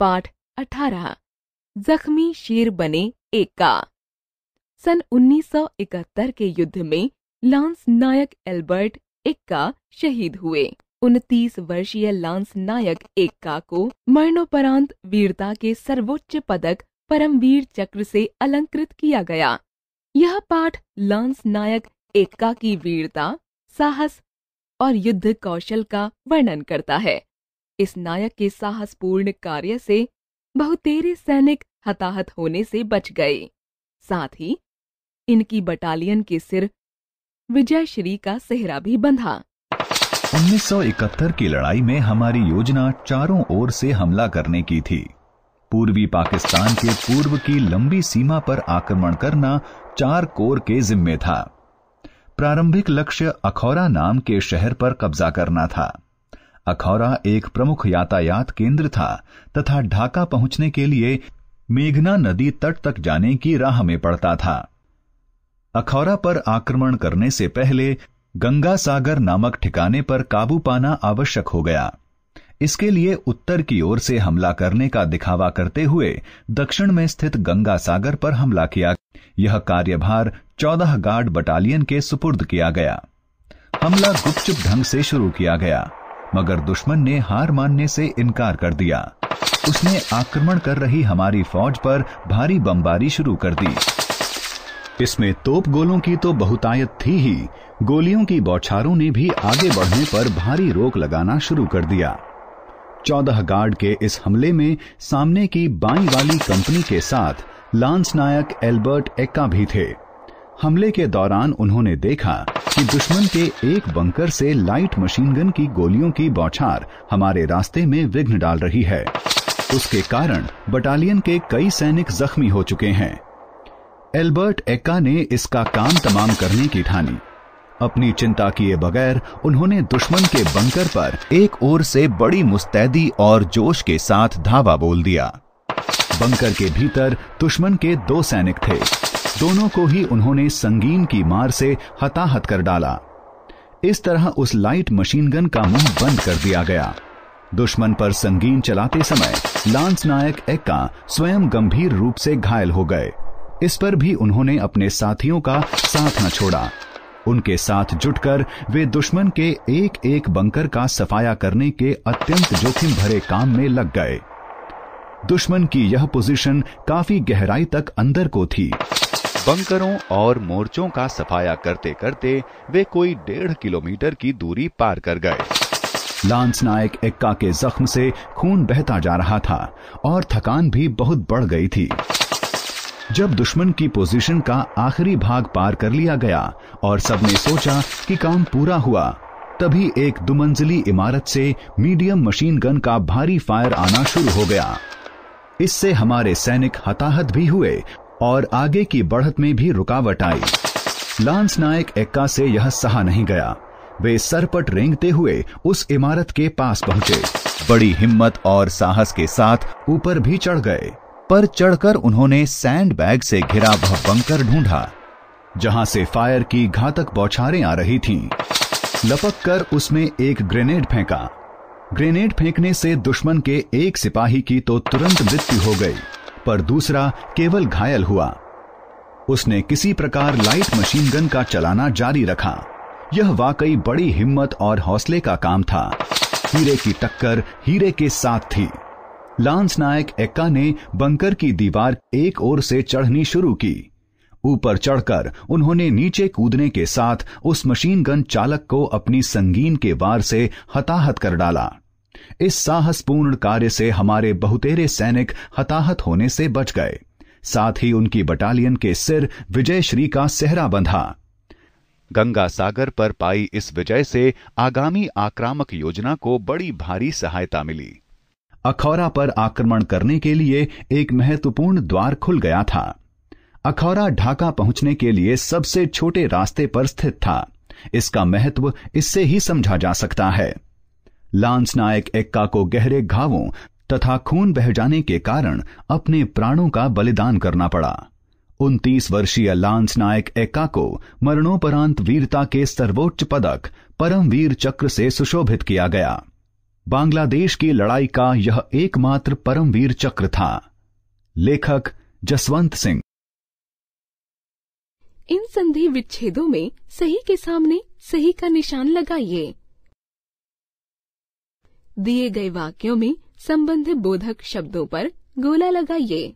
पाठ अठारह जख्मी शेर बने एका सन 1971 के युद्ध में लांस नायक एल्बर्ट एक्का शहीद हुए 29 वर्षीय लांस नायक एक्का को मरणोपरांत वीरता के सर्वोच्च पदक परमवीर चक्र से अलंकृत किया गया यह पाठ लांस नायक एक्का की वीरता साहस और युद्ध कौशल का वर्णन करता है इस नायक के साहसपूर्ण कार्य से बहुतेरे सैनिक हताहत होने से बच गए साथ ही इनकी बटालियन के सिर विजयश्री का सेहरा भी बंधा 1971 की लड़ाई में हमारी योजना चारों ओर से हमला करने की थी पूर्वी पाकिस्तान के पूर्व की लंबी सीमा पर आक्रमण करना चार कोर के जिम्मे था प्रारंभिक लक्ष्य अखौरा नाम के शहर पर कब्जा करना था अखौरा एक प्रमुख यातायात केंद्र था तथा ढाका पहुंचने के लिए मेघना नदी तट तक जाने की राह में पड़ता था अखौरा पर आक्रमण करने से पहले गंगा सागर नामक ठिकाने पर काबू पाना आवश्यक हो गया इसके लिए उत्तर की ओर से हमला करने का दिखावा करते हुए दक्षिण में स्थित गंगा सागर पर हमला किया यह कार्यभार चौदह गार्ड बटालियन के सुपुर्द किया गया हमला गुपचुप ढंग से शुरू किया गया मगर दुश्मन ने हार मानने से इनकार कर दिया उसने आक्रमण कर रही हमारी फौज पर भारी बमबारी शुरू कर दी इसमें तोप गोलों की तो बहुतायत थी ही गोलियों की बौछारों ने भी आगे बढ़ने पर भारी रोक लगाना शुरू कर दिया चौदह गार्ड के इस हमले में सामने की बाई वाली कंपनी के साथ लांस नायक एल्बर्ट एक्का भी थे हमले के दौरान उन्होंने देखा कि दुश्मन के एक बंकर से लाइट मशीन गन की गोलियों की बौछार हमारे रास्ते में विघ्न डाल रही है उसके कारण बटालियन के कई सैनिक जख्मी हो चुके हैं एल्बर्ट एक्का ने इसका काम तमाम करने की ठानी अपनी चिंता किए बगैर उन्होंने दुश्मन के बंकर पर एक ओर से बड़ी मुस्तैदी और जोश के साथ धावा बोल दिया बंकर के भीतर दुश्मन के दो सैनिक थे दोनों को ही उन्होंने संगीन की मार से हताहत कर डाला इस तरह उस लाइट मशीन गन का मुंह बंद कर दिया गया दुश्मन पर संगीन चलाते समय लांस नायक एक्का स्वयं गंभीर रूप से घायल हो गए इस पर भी उन्होंने अपने साथियों का साथ न छोड़ा उनके साथ जुटकर वे दुश्मन के एक एक बंकर का सफाया करने के अत्यंत जोखिम भरे काम में लग गए दुश्मन की यह पोजीशन काफी गहराई तक अंदर को थी बंकरों और मोर्चों का सफाया करते करते वे कोई डेढ़ किलोमीटर की दूरी पार कर गए लांस नायक इक्का के जख्म से खून बहता जा रहा था और थकान भी बहुत बढ़ गई थी जब दुश्मन की पोजीशन का आखिरी भाग पार कर लिया गया और सबने सोचा कि काम पूरा हुआ तभी एक दुमंजिली इमारत से मीडियम मशीन गन का भारी फायर आना शुरू हो गया इससे हमारे सैनिक हताहत भी हुए और आगे की बढ़त में भी रुकावट आई लांस नायक एक्का से यह सहा नहीं गया वे सरपट रेंगते हुए उस इमारत के पास पहुंचे बड़ी हिम्मत और साहस के साथ ऊपर भी चढ़ गए पर चढ़कर उन्होंने सैंड बैग से घिरा वह बंकर ढूंढा जहां से फायर की घातक बौछारें आ रही थीं। लपक कर उसमें एक ग्रेनेड फेंका ग्रेनेड फेंकने से दुश्मन के एक सिपाही की तो तुरंत मृत्यु हो गई पर दूसरा केवल घायल हुआ उसने किसी प्रकार लाइट मशीन गन का चलाना जारी रखा यह वाकई बड़ी हिम्मत और हौसले का काम था हीरे की टक्कर हीरे के साथ थी लांस नायक एक्का ने बंकर की दीवार एक ओर से चढ़नी शुरू की ऊपर चढ़कर उन्होंने नीचे कूदने के साथ उस मशीन गन चालक को अपनी संगीन के वार से हताहत कर डाला इस साहसपूर्ण कार्य से हमारे बहुतेरे सैनिक हताहत होने से बच गए साथ ही उनकी बटालियन के सिर विजय श्री का सेहरा बंधा गंगा सागर पर पाई इस विजय से आगामी आक्रामक योजना को बड़ी भारी सहायता मिली अखौरा पर आक्रमण करने के लिए एक महत्वपूर्ण द्वार खुल गया था अखौरा ढाका पहुंचने के लिए सबसे छोटे रास्ते पर स्थित था इसका महत्व इससे ही समझा जा सकता है लांस नायक एक्का को गहरे घावों तथा खून बह जाने के कारण अपने प्राणों का बलिदान करना पड़ा उनतीस वर्षीय लांस नायक एक्का को मरणोपरांत वीरता के सर्वोच्च पदक परमवीर चक्र से सुशोभित किया गया बांग्लादेश की लड़ाई का यह एकमात्र परमवीर चक्र था लेखक जसवंत सिंह इन संधि विच्छेदों में सही के सामने सही का निशान लगाइए दिए गए वाक्यों में संबंध बोधक शब्दों पर गोला लगाइए